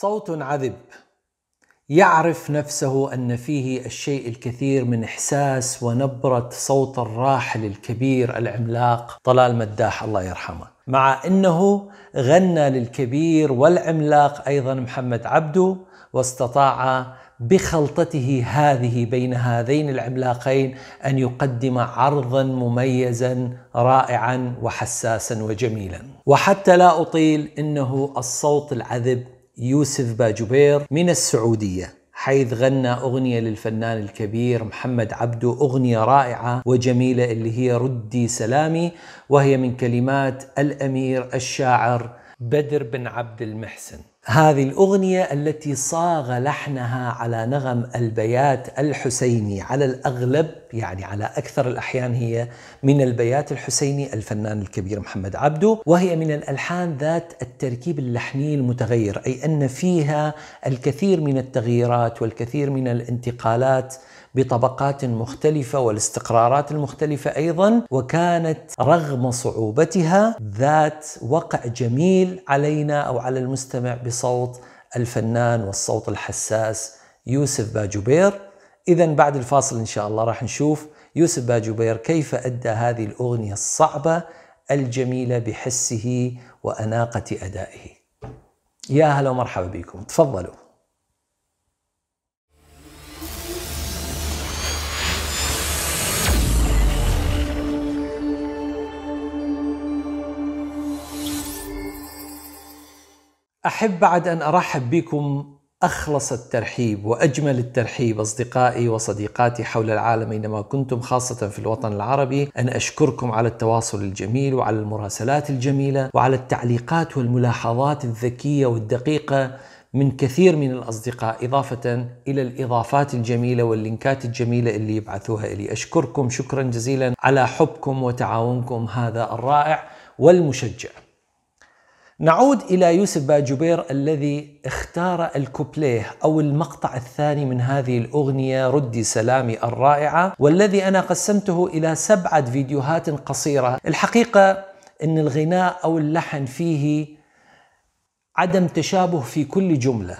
صوت عذب يعرف نفسه ان فيه الشيء الكثير من احساس ونبره صوت الراحل الكبير العملاق طلال مداح الله يرحمه مع انه غنى للكبير والعملاق ايضا محمد عبده واستطاع بخلطته هذه بين هذين العملاقين ان يقدم عرضا مميزا رائعا وحساسا وجميلا وحتى لا اطيل انه الصوت العذب يوسف باجوبير من السعودية حيث غنى أغنية للفنان الكبير محمد عبدو أغنية رائعة وجميلة اللي هي ردي سلامي وهي من كلمات الأمير الشاعر بدر بن عبد المحسن هذه الأغنية التي صاغ لحنها على نغم البيات الحسيني على الأغلب يعني على أكثر الأحيان هي من البيات الحسيني الفنان الكبير محمد عبده وهي من الألحان ذات التركيب اللحني المتغير أي أن فيها الكثير من التغييرات والكثير من الانتقالات بطبقات مختلفة والاستقرارات المختلفة أيضا وكانت رغم صعوبتها ذات وقع جميل علينا أو على المستمع بصوت الفنان والصوت الحساس يوسف باجوبير إذا بعد الفاصل إن شاء الله راح نشوف يوسف باجوبير كيف أدى هذه الأغنية الصعبة الجميلة بحسه وأناقة أدائه يا هلا ومرحبا بكم تفضلوا احب بعد ان ارحب بكم اخلص الترحيب واجمل الترحيب اصدقائي وصديقاتي حول العالم اينما كنتم خاصه في الوطن العربي ان اشكركم على التواصل الجميل وعلى المراسلات الجميله وعلى التعليقات والملاحظات الذكيه والدقيقه من كثير من الاصدقاء اضافه الى الاضافات الجميله واللينكات الجميله اللي يبعثوها لي اشكركم شكرا جزيلا على حبكم وتعاونكم هذا الرائع والمشجع نعود إلى يوسف باجوبير الذي اختار الكوبليه أو المقطع الثاني من هذه الأغنية ردي سلامي الرائعة والذي أنا قسمته إلى سبعة فيديوهات قصيرة الحقيقة أن الغناء أو اللحن فيه عدم تشابه في كل جملة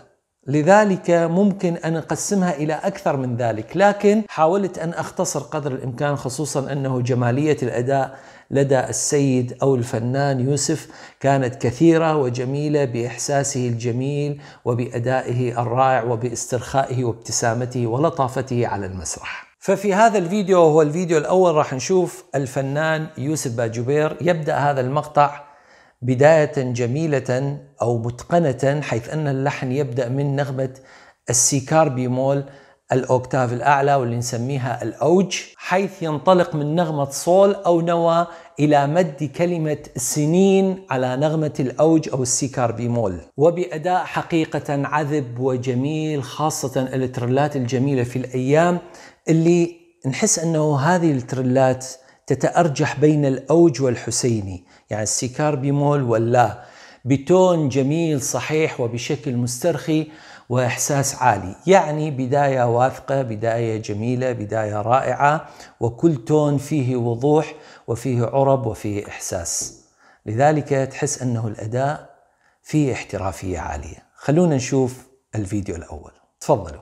لذلك ممكن ان اقسمها الى اكثر من ذلك، لكن حاولت ان اختصر قدر الامكان خصوصا انه جماليه الاداء لدى السيد او الفنان يوسف كانت كثيره وجميله باحساسه الجميل وبادائه الرائع وباسترخائه وابتسامته ولطافته على المسرح. ففي هذا الفيديو هو الفيديو الاول راح نشوف الفنان يوسف باجوبير يبدا هذا المقطع بداية جميلة أو متقنة حيث أن اللحن يبدأ من نغمة السيكار بيمول الأوكتاف الأعلى واللي نسميها الأوج حيث ينطلق من نغمة صول أو نوى إلى مد كلمة سنين على نغمة الأوج أو السيكار بيمول وبأداء حقيقة عذب وجميل خاصة الترلات الجميلة في الأيام اللي نحس أنه هذه الترلات تتأرجح بين الأوج والحسيني يعني السيكار بمول ولا بتون جميل صحيح وبشكل مسترخي واحساس عالي يعني بدايه واثقه بدايه جميله بدايه رائعه وكل تون فيه وضوح وفيه عرب وفيه احساس لذلك تحس انه الاداء فيه احترافيه عاليه خلونا نشوف الفيديو الاول تفضلوا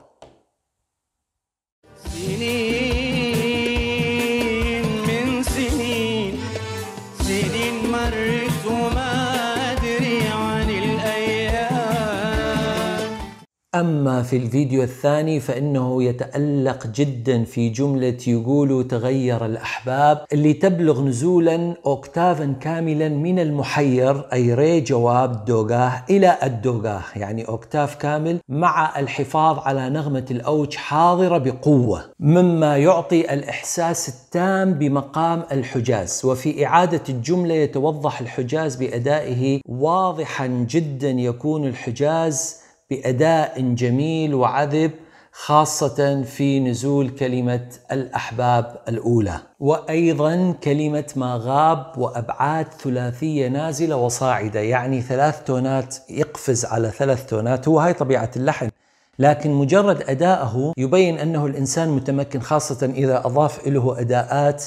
أما في الفيديو الثاني فإنه يتألق جدا في جملة يقول تغير الأحباب اللي تبلغ نزولا أوكتافا كاملا من المحير أي ري جواب دوغاه إلى الدوغاه يعني أوكتاف كامل مع الحفاظ على نغمة الأوج حاضرة بقوة مما يعطي الإحساس التام بمقام الحجاز وفي إعادة الجملة يتوضح الحجاز بأدائه واضحا جدا يكون الحجاز باداء جميل وعذب خاصة في نزول كلمة الأحباب الأولى وأيضا كلمة ما غاب وأبعاد ثلاثية نازلة وصاعدة يعني ثلاث تونات يقفز على ثلاث تونات هو هاي طبيعة اللحن لكن مجرد أدائه يبين أنه الإنسان متمكن خاصة إذا أضاف له أداءات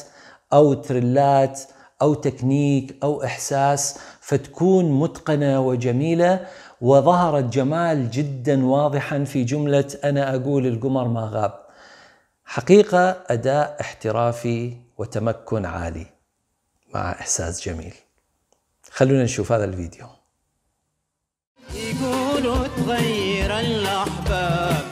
أو ترلات أو تكنيك أو إحساس فتكون متقنة وجميلة وظهر الجمال جدا واضحا في جمله انا اقول القمر ما غاب. حقيقه اداء احترافي وتمكن عالي مع احساس جميل. خلونا نشوف هذا الفيديو. يقولوا تغير الاحباب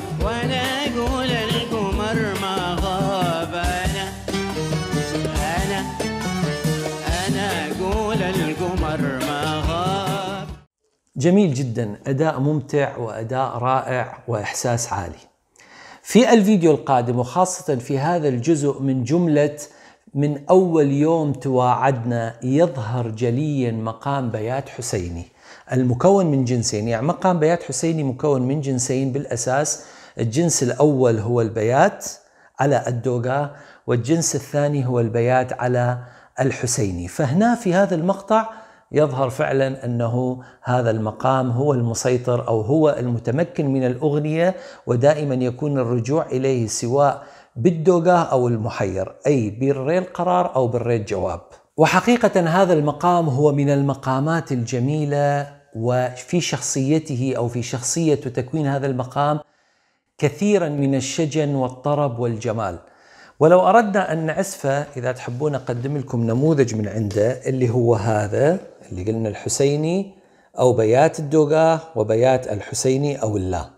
جميل جدا أداء ممتع وأداء رائع وإحساس عالي في الفيديو القادم وخاصة في هذا الجزء من جملة من أول يوم تواعدنا يظهر جليا مقام بيات حسيني المكون من جنسين يعني مقام بيات حسيني مكون من جنسين بالأساس الجنس الأول هو البيات على الدوغا والجنس الثاني هو البيات على الحسيني فهنا في هذا المقطع يظهر فعلا انه هذا المقام هو المسيطر او هو المتمكن من الاغنيه ودائما يكون الرجوع اليه سواء بالدوغه او المحير اي بالريل القرار او بالريل الجواب. وحقيقه هذا المقام هو من المقامات الجميله وفي شخصيته او في شخصيه وتكوين هذا المقام كثيرا من الشجن والطرب والجمال. ولو أردنا أن نعزفه إذا تحبون أقدم لكم نموذج من عنده اللي هو هذا اللي قلنا الحسيني أو بيات الدوقاه وبيات الحسيني أو الله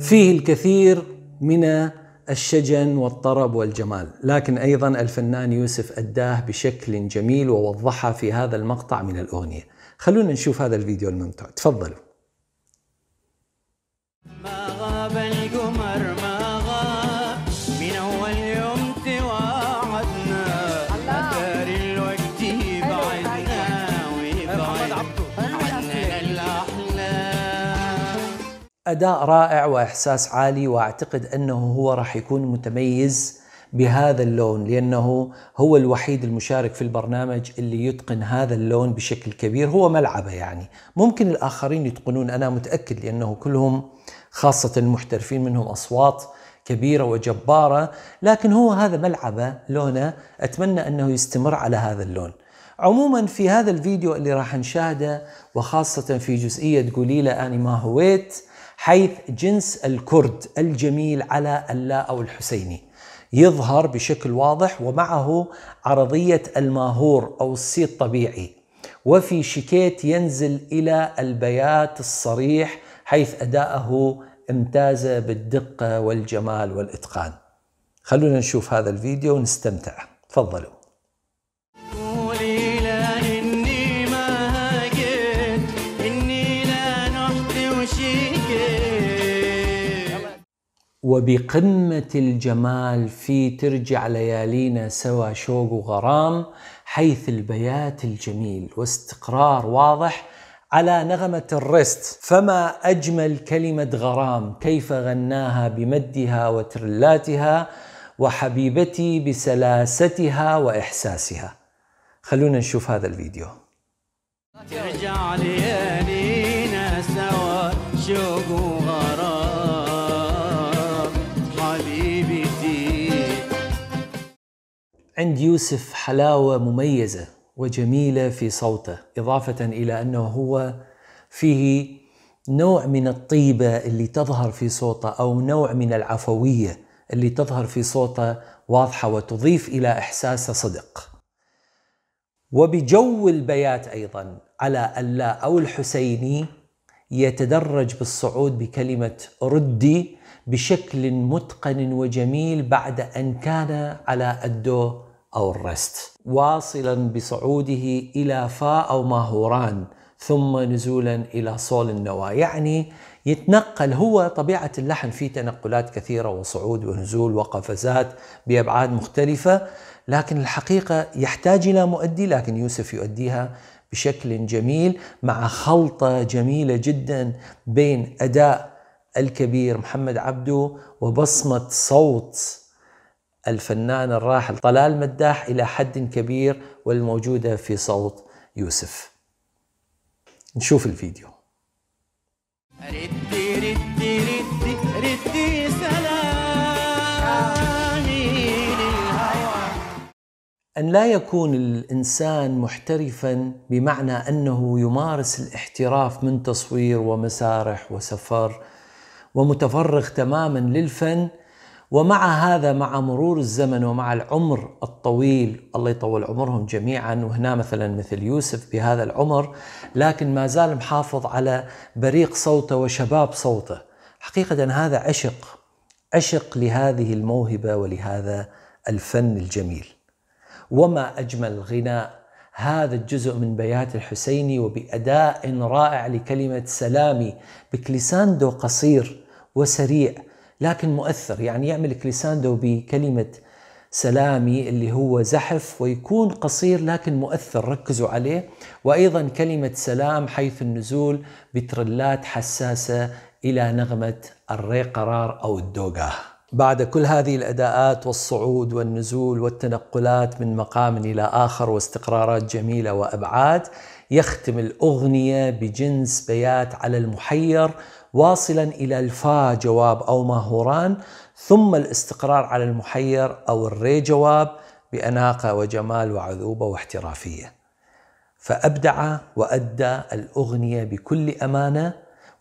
فيه الكثير من الشجن والطرب والجمال لكن أيضا الفنان يوسف أداه بشكل جميل ووضحها في هذا المقطع من الأغنية خلونا نشوف هذا الفيديو الممتع تفضلوا اداء رائع واحساس عالي واعتقد انه هو راح يكون متميز بهذا اللون لانه هو الوحيد المشارك في البرنامج اللي يتقن هذا اللون بشكل كبير هو ملعبه يعني ممكن الاخرين يتقنون انا متاكد لانه كلهم خاصه المحترفين منهم اصوات كبيره وجباره لكن هو هذا ملعبه لونه اتمنى انه يستمر على هذا اللون عموما في هذا الفيديو اللي راح نشاهده وخاصه في جزئيه قولي له اني ما هويت حيث جنس الكرد الجميل على اللا أو الحسيني يظهر بشكل واضح ومعه عرضية الماهور أو السي الطبيعي وفي شيكيت ينزل إلى البيات الصريح حيث أداءه امتاز بالدقة والجمال والإتقان خلونا نشوف هذا الفيديو ونستمتع تفضلوا وبقمة الجمال في ترجع ليالينا سوا شوق وغرام حيث البيات الجميل واستقرار واضح على نغمة الرست فما أجمل كلمة غرام كيف غناها بمدها وترلاتها وحبيبتي بسلاستها وإحساسها خلونا نشوف هذا الفيديو ترجع ليالينا سوا شوق عند يوسف حلاوة مميزة وجميلة في صوته إضافة إلى أنه هو فيه نوع من الطيبة اللي تظهر في صوته أو نوع من العفوية اللي تظهر في صوته واضحة وتضيف إلى إحساسه صدق وبجو البيات أيضا على ألا أو الحسيني يتدرج بالصعود بكلمة ردي بشكل متقن وجميل بعد أن كان على الدو أو الرست واصلا بصعوده إلى فا أو ماهوران ثم نزولا إلى صول النواة يعني يتنقل هو طبيعة اللحن فيه تنقلات كثيرة وصعود ونزول وقفزات بأبعاد مختلفة لكن الحقيقة يحتاج إلى مؤدي لكن يوسف يؤديها بشكل جميل مع خلطة جميلة جدا بين أداء الكبير محمد عبده وبصمة صوت الفنان الراحل طلال مداح إلى حد كبير والموجودة في صوت يوسف نشوف الفيديو ردي ردي ردي ردي سلامي أن لا يكون الإنسان محترفا بمعنى أنه يمارس الاحتراف من تصوير ومسارح وسفر ومتفرغ تماما للفن ومع هذا مع مرور الزمن ومع العمر الطويل الله يطول عمرهم جميعا وهنا مثلا مثل يوسف بهذا العمر لكن ما زال محافظ على بريق صوته وشباب صوته حقيقة هذا عشق عشق لهذه الموهبة ولهذا الفن الجميل وما أجمل غناء هذا الجزء من بيات الحسيني وبأداء رائع لكلمة سلامي بكليساندو قصير وسريع لكن مؤثر يعني يعمل كليساندو بكلمة سلامي اللي هو زحف ويكون قصير لكن مؤثر ركزوا عليه وأيضا كلمة سلام حيث النزول بترلات حساسة إلى نغمة الري قرار أو الدوغاه بعد كل هذه الاداءات والصعود والنزول والتنقلات من مقام الى اخر واستقرارات جميله وابعاد يختم الأغنية بجنس بيات على المحير واصلا إلى الفا جواب أو ماهوران ثم الاستقرار على المحير أو الري جواب بأناقة وجمال وعذوبة واحترافية فأبدع وأدى الأغنية بكل أمانة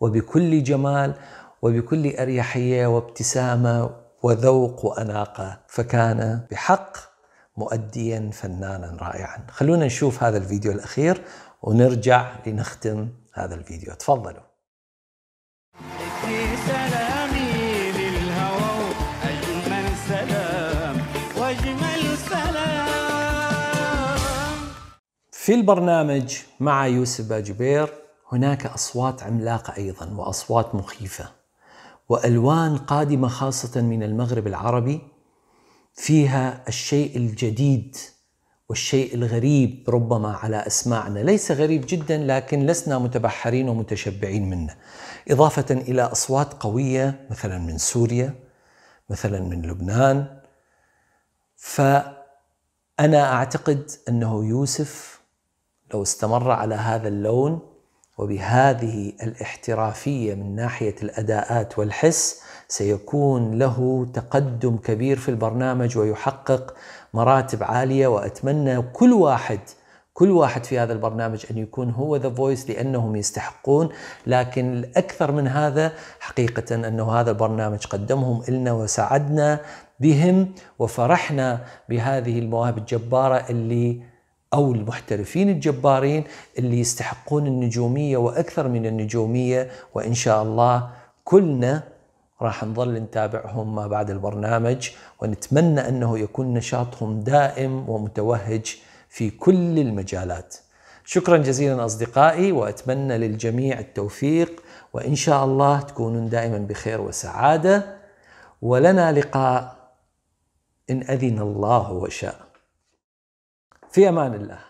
وبكل جمال وبكل أريحية وابتسامة وذوق وأناقة فكان بحق مؤديا فنانا رائعا خلونا نشوف هذا الفيديو الأخير ونرجع لنختم هذا الفيديو تفضلوا سلامي للهوى أجمل سلام وأجمل سلام في البرنامج مع يوسف باجبير هناك أصوات عملاقة أيضا وأصوات مخيفة وألوان قادمة خاصة من المغرب العربي فيها الشيء الجديد والشيء الغريب ربما على اسماعنا ليس غريب جدا لكن لسنا متبحرين ومتشبعين منه اضافه الى اصوات قويه مثلا من سوريا مثلا من لبنان فانا اعتقد انه يوسف لو استمر على هذا اللون وبهذه الاحترافيه من ناحيه الاداءات والحس سيكون له تقدم كبير في البرنامج ويحقق مراتب عاليه واتمنى كل واحد كل واحد في هذا البرنامج ان يكون هو ذا فويس لانهم يستحقون لكن الاكثر من هذا حقيقه انه هذا البرنامج قدمهم لنا وسعدنا بهم وفرحنا بهذه المواهب الجباره اللي أو المحترفين الجبارين اللي يستحقون النجومية وأكثر من النجومية وإن شاء الله كلنا راح نظل نتابعهم ما بعد البرنامج ونتمنى أنه يكون نشاطهم دائم ومتوهج في كل المجالات شكرا جزيلا أصدقائي وأتمنى للجميع التوفيق وإن شاء الله تكونون دائما بخير وسعادة ولنا لقاء إن أذن الله وشاء في امان الله